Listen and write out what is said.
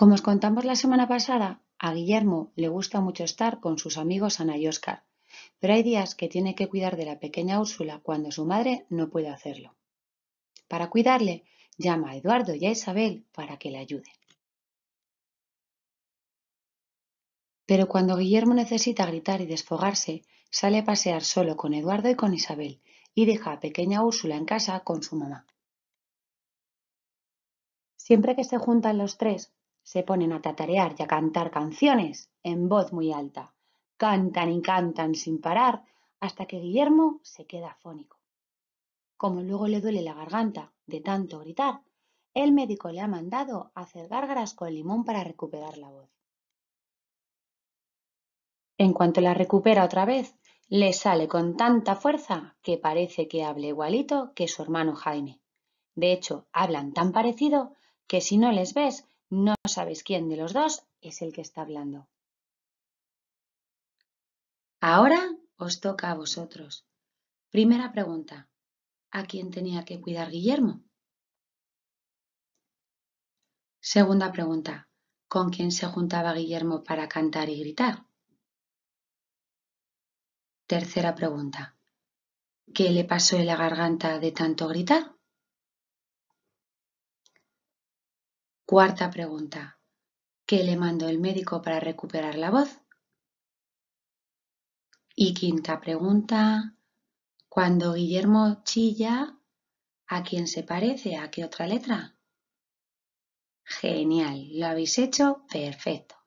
Como os contamos la semana pasada, a Guillermo le gusta mucho estar con sus amigos Ana y Oscar, pero hay días que tiene que cuidar de la pequeña Úrsula cuando su madre no puede hacerlo. Para cuidarle, llama a Eduardo y a Isabel para que le ayuden. Pero cuando Guillermo necesita gritar y desfogarse, sale a pasear solo con Eduardo y con Isabel y deja a pequeña Úrsula en casa con su mamá. Siempre que se juntan los tres, se ponen a tatarear y a cantar canciones en voz muy alta. Cantan y cantan sin parar hasta que Guillermo se queda fónico. Como luego le duele la garganta de tanto gritar, el médico le ha mandado a hacer gárgaras con limón para recuperar la voz. En cuanto la recupera otra vez, le sale con tanta fuerza que parece que hable igualito que su hermano Jaime. De hecho, hablan tan parecido que si no les ves no sabéis quién de los dos es el que está hablando. Ahora os toca a vosotros. Primera pregunta. ¿A quién tenía que cuidar Guillermo? Segunda pregunta. ¿Con quién se juntaba Guillermo para cantar y gritar? Tercera pregunta. ¿Qué le pasó en la garganta de tanto gritar? Cuarta pregunta. ¿Qué le mandó el médico para recuperar la voz? Y quinta pregunta. Cuando Guillermo chilla, ¿a quién se parece? ¿A qué otra letra? Genial, lo habéis hecho perfecto.